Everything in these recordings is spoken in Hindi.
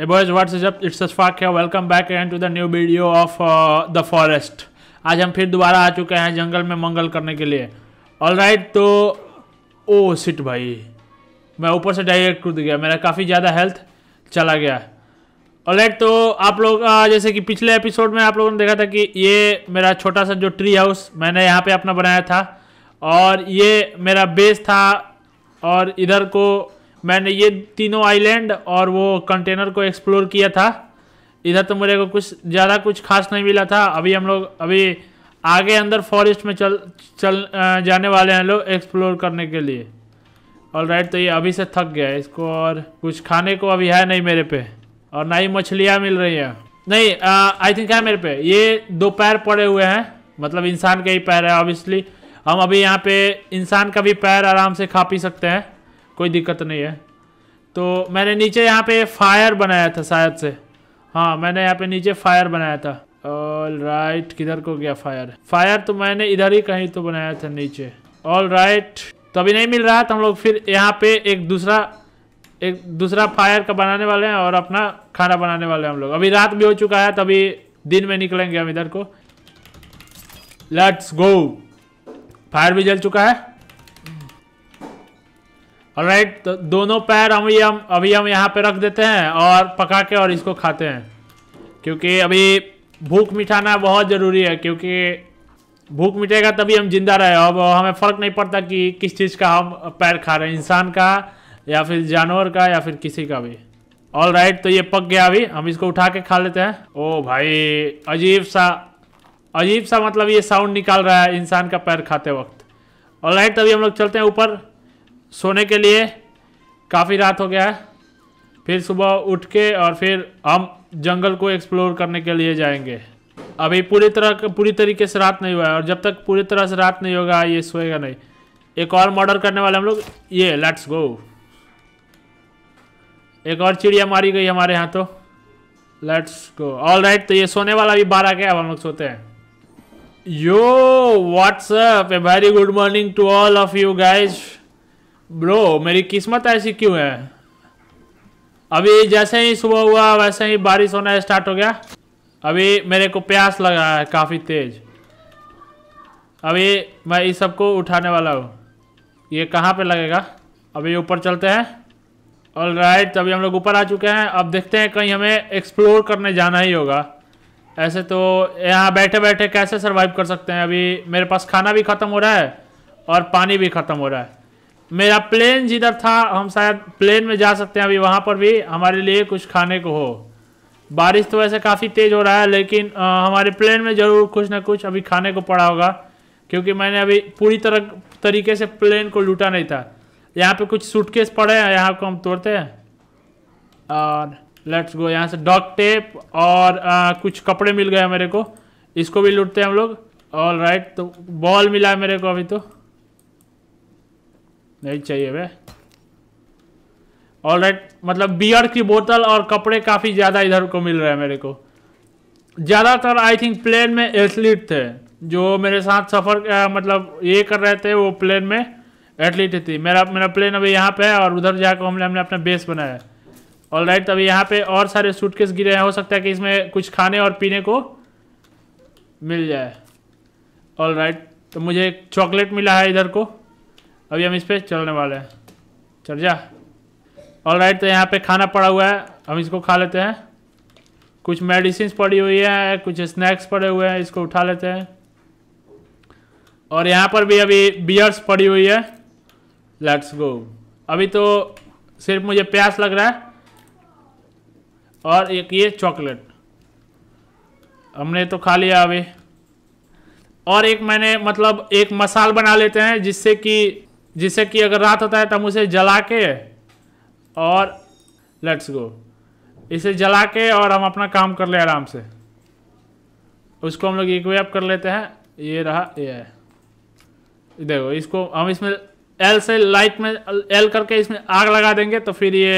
Hey boys, what's up? It's Ashfaq here. Welcome back again to the new video of the uh, forest आज हम फिर दोबारा आ चुके हैं जंगल में मंगल करने के लिए ऑल right, तो ओ सिट भाई मैं ऊपर से डायरेक्ट कूद गया मेरा काफ़ी ज़्यादा हेल्थ चला गया ऑल right, तो आप लोग जैसे कि पिछले एपिसोड में आप लोगों ने देखा था कि ये मेरा छोटा सा जो ट्री हाउस मैंने यहाँ पे अपना बनाया था और ये मेरा बेस था और इधर को मैंने ये तीनों आइलैंड और वो कंटेनर को एक्सप्लोर किया था इधर तो मुझे को कुछ ज़्यादा कुछ खास नहीं मिला था अभी हम लोग अभी आगे अंदर फॉरेस्ट में चल चल जाने वाले हैं लोग एक्सप्लोर करने के लिए ऑल राइट तो ये अभी से थक गया है इसको और कुछ खाने को अभी है नहीं मेरे पे और ना ही मछलियाँ मिल रही हैं नहीं आई थिंक है मेरे पे ये दो पैर पड़े हुए हैं मतलब इंसान के ही पैर है ऑब्वियसली हम अभी यहाँ पे इंसान का भी पैर आराम से खा पी सकते हैं कोई दिक्कत तो नहीं है तो मैंने नीचे यहाँ पे फायर बनाया था शायद से हाँ मैंने यहाँ पे नीचे फायर बनाया था ऑल राइट right, किधर को गया फायर फायर तो मैंने इधर ही कहीं तो बनाया था नीचे ऑल राइट right, तो अभी नहीं मिल रहा तो हम लोग फिर यहाँ पे एक दूसरा एक दूसरा फायर का बनाने वाले हैं और अपना खाना बनाने वाले हैं हम लोग अभी रात भी हो चुका है तभी तो दिन में निकलेंगे हम इधर को लेट्स गो फायर भी जल चुका है राइट तो दोनों पैर हम हम अभी हम यहाँ पे रख देते हैं और पका के और इसको खाते हैं क्योंकि अभी भूख मिटाना बहुत ज़रूरी है क्योंकि भूख मिटेगा तभी हम जिंदा रहे अब हमें फ़र्क नहीं पड़ता कि किस चीज़ का हम पैर खा रहे हैं इंसान का या फिर जानवर का या फिर किसी का भी ऑल राइट right, तो ये पक गया अभी हम इसको उठा के खा लेते हैं ओ भाई अजीब सा अजीब सा मतलब ये साउंड निकाल रहा है इंसान का पैर खाते वक्त ऑल राइट right, तभी हम लोग चलते हैं ऊपर सोने के लिए काफ़ी रात हो गया है फिर सुबह उठ के और फिर हम जंगल को एक्सप्लोर करने के लिए जाएंगे अभी पूरी तरह पूरी तरीके से रात नहीं हुआ है और जब तक पूरी तरह से रात नहीं होगा ये सोएगा नहीं एक और मर्डर करने वाले हम लोग ये लेट्स गो एक और चिड़िया मारी गई हमारे यहाँ तो लेट्स गो ऑल राइट तो ये सोने वाला भी बारह गया अब हम लोग सोते हैं yo what's up a very good morning to all of you guys bro मेरी किस्मत ऐसी क्यों है अभी जैसे ही सुबह हुआ वैसे ही बारिश होना स्टार्ट हो गया अभी मेरे को प्यास लगा है काफ़ी तेज अभी मैं इस सबको उठाने वाला हूँ ये कहाँ पे लगेगा अभी ऊपर चलते हैं ऑल राइट अभी हम लोग ऊपर आ चुके हैं अब देखते हैं कहीं हमें एक्सप्लोर करने जाना ही होगा ऐसे तो यहाँ बैठे बैठे कैसे सर्वाइव कर सकते हैं अभी मेरे पास खाना भी ख़त्म हो रहा है और पानी भी ख़त्म हो रहा है मेरा प्लेन जिधर था हम शायद प्लेन में जा सकते हैं अभी वहाँ पर भी हमारे लिए कुछ खाने को हो बारिश तो वैसे काफ़ी तेज़ हो रहा है लेकिन आ, हमारे प्लेन में ज़रूर कुछ ना कुछ अभी खाने को पड़ा होगा क्योंकि मैंने अभी पूरी तरह तरीके से प्लेन को लूटा नहीं था यहाँ पे कुछ सूटकेस पड़े हैं यहाँ को हम तोड़ते हैं और लेट्स गो यहाँ से डॉक टेप और आ, कुछ कपड़े मिल गए मेरे को इसको भी लूटते हैं हम लोग ऑल राइट तो बॉल मिला है मेरे को अभी तो नहीं चाहिए वे ऑल राइट मतलब बियर की बोतल और कपड़े काफ़ी ज़्यादा इधर को मिल रहे हैं मेरे को ज़्यादातर आई थिंक प्लेन में एथलीट थे जो मेरे साथ सफ़र मतलब ये कर रहे थे वो प्लेन में एथलीट थी मेरा मेरा प्लेन अभी यहाँ पे है और उधर जाकर हमने हमने अपना बेस बनाया है ऑल राइट अभी यहाँ पे और सारे सूटकेस गिरे हैं हो सकता है कि इसमें कुछ खाने और पीने को मिल जाए ऑल राइट तो मुझे चॉकलेट मिला है इधर को अभी हम इस पर चलने वाले हैं चल जा ऑल राइट तो यहाँ पे खाना पड़ा हुआ है हम इसको खा लेते हैं कुछ मेडिसिन पड़ी हुई है कुछ स्नैक्स पड़े हुए हैं इसको उठा लेते हैं और यहाँ पर भी अभी बियर्स पड़ी हुई है लेट्स गो अभी तो सिर्फ मुझे प्यास लग रहा है और एक ये चॉकलेट हमने तो खा लिया अभी और एक मैंने मतलब एक मसाल बना लेते हैं जिससे कि जिससे कि अगर रात होता है तो हम उसे जला के और लेट्स गो इसे जला के और हम अपना काम कर ले आराम से उसको हम लोग इक्वे अप कर लेते हैं ये रहा ये है देखो इसको हम इसमें एल से लाइट में एल करके इसमें आग लगा देंगे तो फिर ये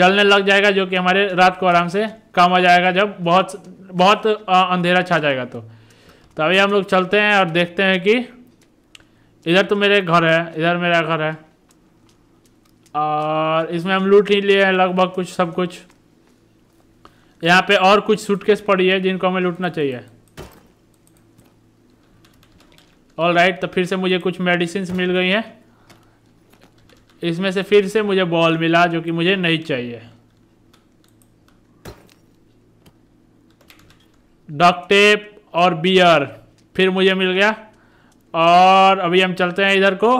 जलने लग जाएगा जो कि हमारे रात को आराम से काम आ जाएगा जब बहुत बहुत अंधेरा छा जाएगा तो।, तो अभी हम लोग चलते हैं और देखते हैं कि इधर तो मेरे घर है इधर मेरा घर है और इसमें हम लूट ही लिए हैं लगभग कुछ सब कुछ यहाँ पे और कुछ सूटकेस पड़ी है जिनको हमें लूटना चाहिए ऑल राइट right, तो फिर से मुझे कुछ मेडिसिन मिल गई हैं इसमें से फिर से मुझे बॉल मिला जो कि मुझे नहीं चाहिए डॉक्टेप और बियर फिर मुझे मिल गया और अभी हम चलते हैं इधर को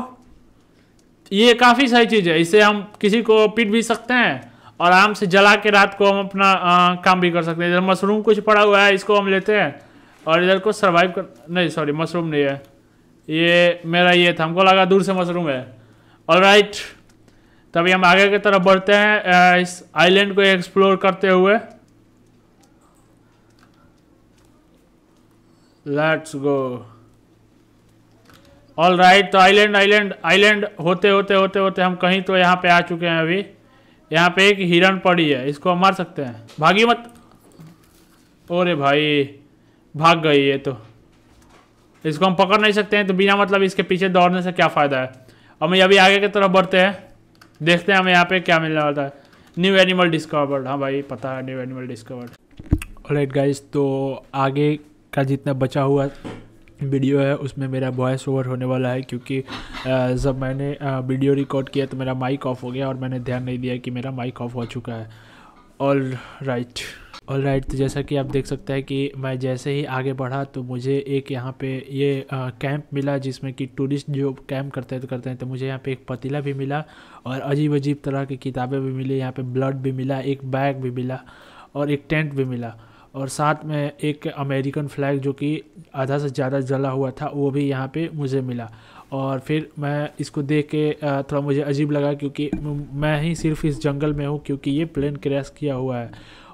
ये काफ़ी सारी चीज़ है इसे हम किसी को पीट भी सकते हैं और आराम से जला के रात को हम अपना आ, काम भी कर सकते हैं इधर मशरूम कुछ पड़ा हुआ है इसको हम लेते हैं और इधर को सर्वाइव कर नहीं सॉरी मशरूम नहीं है ये मेरा ये था हमको लगा दूर से मशरूम है और राइट तभी हम आगे की तरफ बढ़ते हैं इस आइलैंड को एक्सप्लोर करते हुए लेट्स गो ऑल राइट तो आइलैंड आइलैंड आइलैंड होते होते होते होते हम कहीं तो यहाँ पे आ चुके हैं अभी यहाँ पे एक हिरन पड़ी है इसको हम मार सकते हैं भागी मत ओरे भाई भाग गई है तो इसको हम पकड़ नहीं सकते हैं तो बिना मतलब इसके पीछे दौड़ने से क्या फ़ायदा है हम ये अभी आगे की तरफ बढ़ते हैं देखते हैं हमें यहाँ पे क्या मिलने वाला है न्यू एनिमल डिस्कवर्ड हाँ भाई पता है new animal discovered right guys तो आगे का जितना बचा हुआ वीडियो है उसमें मेरा वॉइस ओवर होने वाला है क्योंकि जब मैंने वीडियो रिकॉर्ड किया तो मेरा माइक ऑफ हो गया और मैंने ध्यान नहीं दिया कि मेरा माइक ऑफ हो चुका है ऑल राइट ऑल राइट तो जैसा कि आप देख सकते हैं कि मैं जैसे ही आगे बढ़ा तो मुझे एक यहाँ पे ये कैंप मिला जिसमें कि टूरिस्ट जो कैंप करते तो करते हैं तो मुझे यहाँ पे एक पतीला भी मिला और अजीब अजीब तरह की किताबें भी मिली यहाँ पे ब्लड भी मिला एक बैग भी मिला और एक टेंट भी मिला और साथ में एक अमेरिकन फ्लैग जो कि आधा से ज़्यादा जला हुआ था वो भी यहाँ पे मुझे मिला और फिर मैं इसको देख के थोड़ा मुझे अजीब लगा क्योंकि मैं ही सिर्फ इस जंगल में हूँ क्योंकि ये प्लेन क्रैश किया हुआ है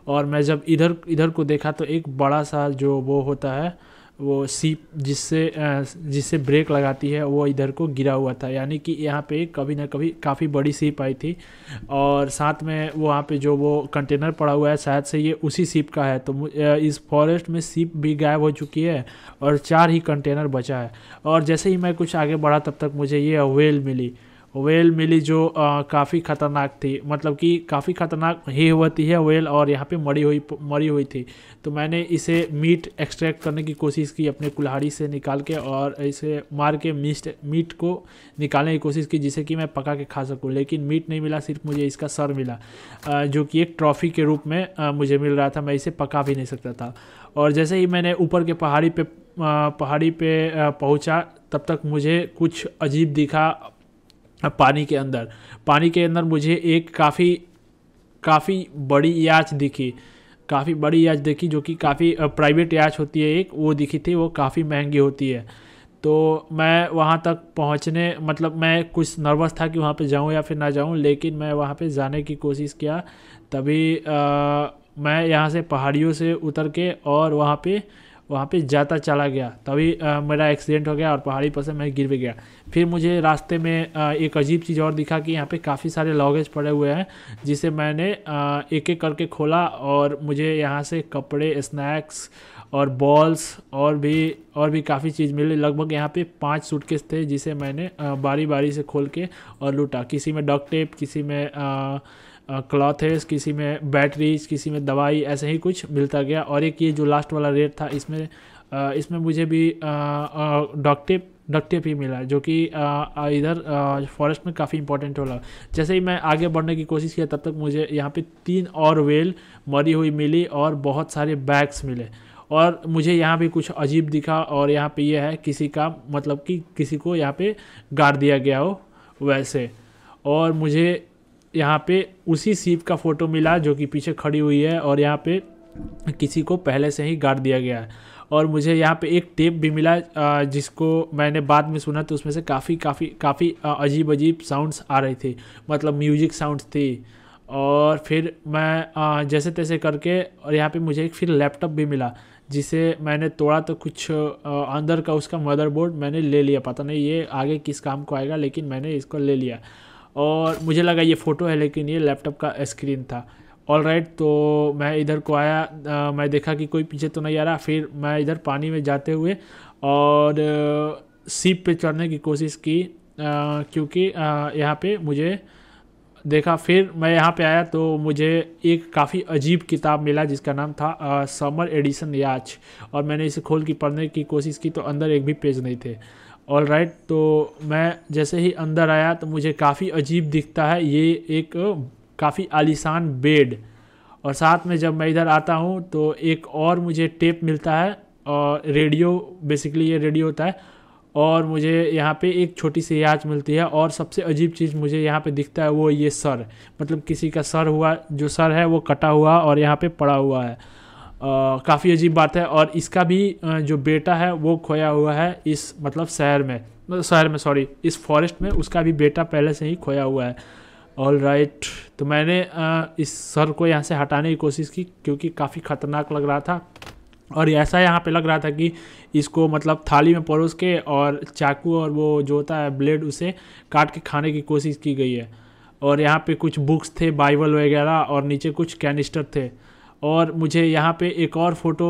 और मैं जब इधर इधर को देखा तो एक बड़ा सा जो वो होता है वो सीप जिससे जिससे ब्रेक लगाती है वो इधर को गिरा हुआ था यानी कि यहाँ पे कभी ना कभी काफ़ी बड़ी सीप आई थी और साथ में वहाँ पे जो वो कंटेनर पड़ा हुआ है शायद से ये उसी सीप का है तो इस फॉरेस्ट में सीप भी गायब हो चुकी है और चार ही कंटेनर बचा है और जैसे ही मैं कुछ आगे बढ़ा तब तक मुझे ये अवेल मिली वेल मिली जो काफ़ी ख़तरनाक थी मतलब कि काफ़ी ख़तरनाक ही होती है वेल और यहाँ पे मरी हुई मरी हुई थी तो मैंने इसे मीट एक्सट्रैक्ट करने की कोशिश की अपने कुल्हाड़ी से निकाल के और इसे मार के मीट मीट को निकालने की कोशिश की जिससे कि मैं पका के खा सकूँ लेकिन मीट नहीं मिला सिर्फ मुझे इसका सर मिला जो कि एक ट्रॉफ़ी के रूप में मुझे मिल रहा था मैं इसे पका भी नहीं सकता था और जैसे ही मैंने ऊपर के पहाड़ी पे पहाड़ी पे पहुंचा तब तक मुझे कुछ अजीब दिखा पानी के अंदर पानी के अंदर मुझे एक काफ़ी काफ़ी बड़ी याच दिखी काफ़ी बड़ी याच देखी जो कि काफ़ी प्राइवेट याच होती है एक वो दिखी थी वो काफ़ी महंगी होती है तो मैं वहाँ तक पहुँचने मतलब मैं कुछ नर्वस था कि वहाँ पे जाऊँ या फिर ना जाऊँ लेकिन मैं वहाँ पे जाने की कोशिश किया तभी आ, मैं यहाँ से पहाड़ियों से उतर के और वहाँ पे वहाँ पे जाता चला गया तभी आ, मेरा एक्सीडेंट हो गया और पहाड़ी पर से मैं गिर भी गया फिर मुझे रास्ते में आ, एक अजीब चीज़ और दिखा कि यहाँ पे काफ़ी सारे लॉगेज पड़े हुए हैं जिसे मैंने आ, एक एक करके खोला और मुझे यहाँ से कपड़े स्नैक्स और बॉल्स और भी और भी काफ़ी चीज़ मिली लगभग यहाँ पे पांच सूटकेस थे जिसे मैंने बारी बारी से खोल के और लूटा किसी में डॉक टेप किसी में क्लॉथेस किसी में बैटरीज किसी में दवाई ऐसे ही कुछ मिलता गया और एक ये जो लास्ट वाला रेट था इसमें इसमें मुझे भी डॉक्टिप डकटेप ही मिला जो कि इधर फॉरेस्ट में काफ़ी इंपॉर्टेंट होगा जैसे ही मैं आगे बढ़ने की कोशिश किया तब तक मुझे यहाँ पे तीन और वेल मरी हुई मिली और बहुत सारे बैग्स मिले और मुझे यहाँ भी कुछ अजीब दिखा और यहाँ पे ये यह है किसी का मतलब कि किसी को यहाँ पे गाड़ दिया गया हो वैसे और मुझे यहाँ पे उसी सीप का फ़ोटो मिला जो कि पीछे खड़ी हुई है और यहाँ पे किसी को पहले से ही गाड़ दिया गया है और मुझे यहाँ पे एक टेप भी मिला जिसको मैंने बाद में सुना तो उसमें से काफ़ी काफ़ी काफ़ी अजीब अजीब साउंड्स आ रहे थे मतलब म्यूजिक साउंड्स थी और फिर मैं जैसे तैसे करके और यहाँ पे मुझे एक फिर लैपटॉप भी मिला जिसे मैंने तोड़ा तो कुछ अंदर का उसका मदरबोर्ड मैंने ले लिया पता नहीं ये आगे किस काम को आएगा लेकिन मैंने इसको ले लिया और मुझे लगा ये फ़ोटो है लेकिन ये लैपटॉप का स्क्रीन था ऑल राइट right, तो मैं इधर को आया आ, मैं देखा कि कोई पीछे तो नहीं आ रहा फिर मैं इधर पानी में जाते हुए और सीप पे चढ़ने की कोशिश की क्योंकि यहाँ पे मुझे देखा फिर मैं यहाँ पे आया तो मुझे एक काफ़ी अजीब किताब मिला जिसका नाम था समर एडिशन याच और मैंने इसे खोल के पढ़ने की कोशिश की तो अंदर एक भी पेज नहीं थे ऑल राइट right, तो मैं जैसे ही अंदर आया तो मुझे काफ़ी अजीब दिखता है ये एक काफ़ी आलीशान बेड और साथ में जब मैं इधर आता हूँ तो एक और मुझे टेप मिलता है और रेडियो बेसिकली ये रेडियो होता है और मुझे यहाँ पे एक छोटी सी याच मिलती है और सबसे अजीब चीज़ मुझे यहाँ पे दिखता है वो ये सर मतलब किसी का सर हुआ जो सर है वो कटा हुआ और यहाँ पे पड़ा हुआ है काफ़ी अजीब बात है और इसका भी जो बेटा है वो खोया हुआ है इस मतलब शहर में शहर में सॉरी इस फॉरेस्ट में उसका भी बेटा पहले से ही खोया हुआ है ऑल राइट right. तो मैंने इस सर को यहाँ से हटाने की कोशिश की क्योंकि काफ़ी ख़तरनाक लग रहा था और ऐसा यहाँ पे लग रहा था कि इसको मतलब थाली में परोस के और चाकू और वो जो होता है ब्लेड उसे काट के खाने की कोशिश की गई है और यहाँ पे कुछ बुक्स थे बाइबल वगैरह और नीचे कुछ कैनिस्टर थे और मुझे यहाँ पे एक और फ़ोटो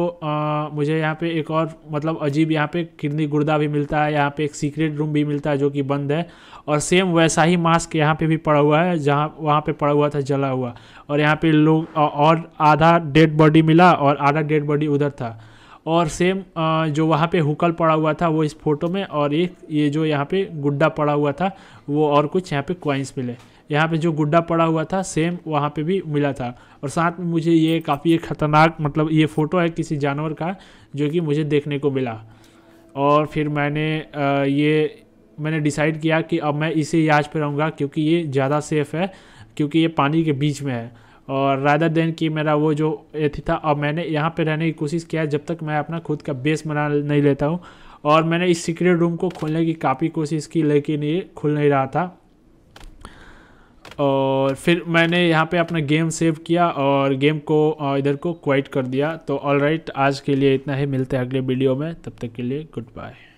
मुझे यहाँ पे एक और मतलब अजीब यहाँ पे किडनी गुर्दा भी मिलता है यहाँ पे एक सीक्रेट रूम भी मिलता है जो कि बंद है और सेम वैसा ही मास्क यहाँ पे भी पड़ा हुआ है जहाँ वहाँ पे पड़ा हुआ था जला हुआ और यहाँ पे लोग और आधा डेड बॉडी मिला और आधा डेड बॉडी उधर था और सेम जो वहाँ पे हुकल पड़ा हुआ था वो इस फोटो में और एक ये जो यहाँ पे गुड्डा पड़ा हुआ था वो और कुछ यहाँ पे क्वाइंस मिले यहाँ पे जो गुड्डा पड़ा हुआ था सेम वहाँ पे भी मिला था और साथ में मुझे ये काफ़ी ख़तरनाक मतलब ये फ़ोटो है किसी जानवर का जो कि मुझे देखने को मिला और फिर मैंने ये मैंने डिसाइड किया कि अब मैं इसी याज पर रहूँगा क्योंकि ये ज़्यादा सेफ़ है क्योंकि ये पानी के बीच में है और राधा देन की मेरा वो जो थी था अब मैंने यहाँ पे रहने की कोशिश किया जब तक मैं अपना खुद का बेस बना नहीं लेता हूँ और मैंने इस सीक्रेट रूम को खोलने की काफ़ी कोशिश की लेकिन ये खुल नहीं रहा था और फिर मैंने यहाँ पे अपना गेम सेव किया और गेम को इधर को क्वाइट कर दिया तो ऑल आज के लिए इतना ही मिलते हैं अगले वीडियो में तब तक के लिए गुड बाय